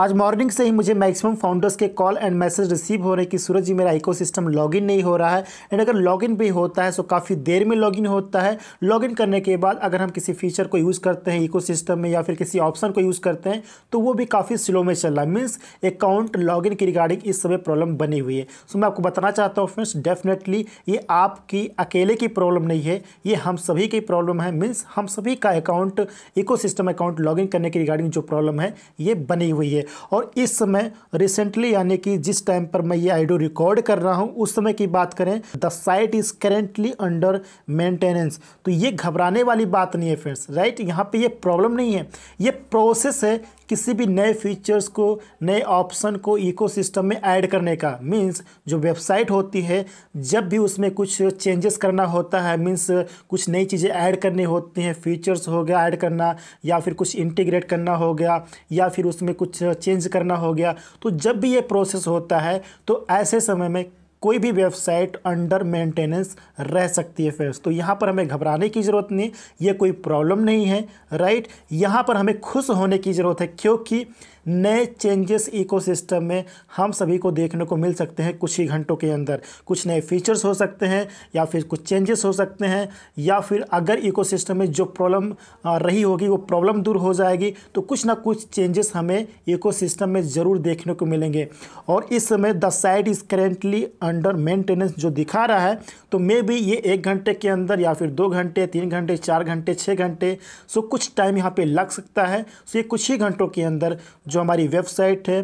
आज मॉर्निंग से ही मुझे मैक्सिमम फाउंडर्स के कॉल एंड मैसेज रिसीव हो रहे हैं कि सूरज जी मेरा इकोसिस्टम लॉगिन नहीं हो रहा है एंड अगर लॉगिन भी होता है सो तो काफ़ी देर में लॉगिन होता है लॉगिन करने के बाद अगर हम किसी फीचर को यूज़ करते हैं इको में या फिर किसी ऑप्शन को यूज़ करते हैं तो वो भी काफ़ी स्लो में चल रहा है मीन्स अकाउंट लॉगिन की रिगार्डिंग इस समय प्रॉब्लम बनी हुई है सो मैं आपको बताना चाहता हूँ फ्रेंड्स डेफिनेटली ये आपकी अकेले की प्रॉब्लम नहीं है ये हम सभी की प्रॉब्लम है मीन्स हम सभी का अकाउंट इको अकाउंट लॉगिन करने की रिगार्डिंग जो प्रॉब्लम है ये बनी हुई है और इस समय रिसेंटली यानी कि जिस टाइम पर मैं ये आइडियो रिकॉर्ड कर रहा हूँ उस समय की बात करें the site is currently under maintenance तो ये घबराने वाली बात नहीं है फ्रेंड्स राइट यहाँ पे ये प्रॉब्लम नहीं है ये प्रोसेस है किसी भी नए फीचर्स को नए ऑप्शन को इकोसिस्टम में ऐड करने का मींस जो वेबसाइट होती है जब भी उसमें कुछ चेंजेस करना होता है मींस कुछ नई चीज़ें ऐड करनी होती हैं फीचर्स हो गया ऐड करना या फिर कुछ इंटीग्रेट करना हो गया या फिर उसमें कुछ चेंज करना हो गया तो जब भी ये प्रोसेस होता है तो ऐसे समय में कोई भी वेबसाइट अंडर मेंटेनेंस रह सकती है फ्रेंड्स तो यहाँ पर हमें घबराने की ज़रूरत नहीं ये कोई प्रॉब्लम नहीं है राइट यहाँ पर हमें खुश होने की ज़रूरत है क्योंकि नए चेंजेस इकोसिस्टम में हम सभी को देखने को मिल सकते हैं कुछ ही घंटों के अंदर कुछ नए फीचर्स हो सकते हैं या फिर कुछ चेंजेस हो सकते हैं या फिर अगर इकोसिस्टम में जो प्रॉब्लम रही होगी वो प्रॉब्लम दूर हो जाएगी तो कुछ ना कुछ चेंजेस हमें इकोसिस्टम में ज़रूर देखने को मिलेंगे और इस समय the site is currently under maintenance जो दिखा रहा है तो मे बी ये एक घंटे के अंदर या फिर दो घंटे तीन घंटे चार घंटे छः घंटे सो कुछ टाइम यहाँ पे लग सकता है सो ये कुछ ही घंटों के अंदर जो हमारी वेबसाइट है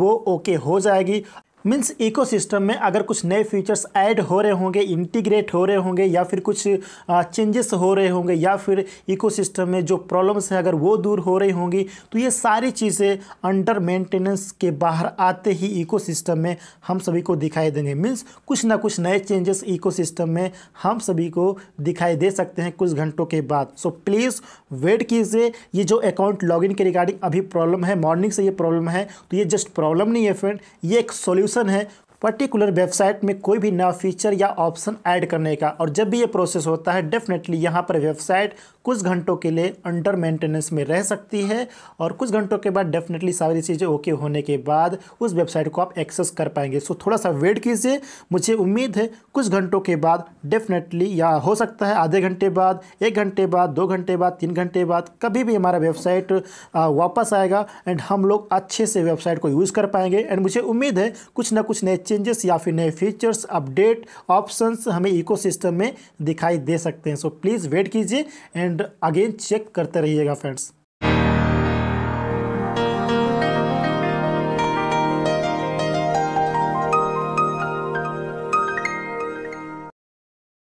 वो ओके हो जाएगी मीन्स इकोसिस्टम में अगर कुछ नए फीचर्स ऐड हो रहे होंगे इंटीग्रेट हो रहे होंगे या फिर कुछ चेंजेस हो रहे होंगे या फिर इकोसिस्टम में जो प्रॉब्लम्स हैं अगर वो दूर हो रही होंगी तो ये सारी चीज़ें अंडर मेंटेनेंस के बाहर आते ही इकोसिस्टम में हम सभी को दिखाई देंगे मीन्स कुछ ना कुछ नए चेंजेस इको में हम सभी को दिखाई दे सकते हैं कुछ घंटों के बाद सो प्लीज़ वेट कीजिए ये जो अकाउंट लॉग के रिगार्डिंग अभी प्रॉब्लम है मॉर्निंग से ये प्रॉब्लम है तो ये जस्ट प्रॉब्लम नहीं है फ्रेंड ये एक सोल्यूशन क्वेश्चन है पर्टिकुलर वेबसाइट में कोई भी नया फीचर या ऑप्शन ऐड करने का और जब भी ये प्रोसेस होता है डेफिनेटली यहाँ पर वेबसाइट कुछ घंटों के लिए अंडर मेंटेनेंस में रह सकती है और कुछ घंटों के बाद डेफिनेटली सारी चीज़ें ओके होने के बाद उस वेबसाइट को आप एक्सेस कर पाएंगे सो थोड़ा सा वेट कीजिए मुझे उम्मीद है कुछ घंटों के बाद डेफिनेटली या हो सकता है आधे घंटे बाद एक घंटे बाद दो घंटे बाद तीन घंटे बाद कभी भी हमारा वेबसाइट वापस आएगा एंड हम लोग अच्छे से वेबसाइट को यूज़ कर पाएंगे एंड मुझे उम्मीद है कुछ ना कुछ नए चेंजेस या फिर नए फीचर्स अपडेट ऑप्शंस हमें इकोसिस्टम में दिखाई दे सकते हैं सो प्लीज़ वेट कीजिए एंड अगेन चेक करते रहिएगा फ्रेंड्स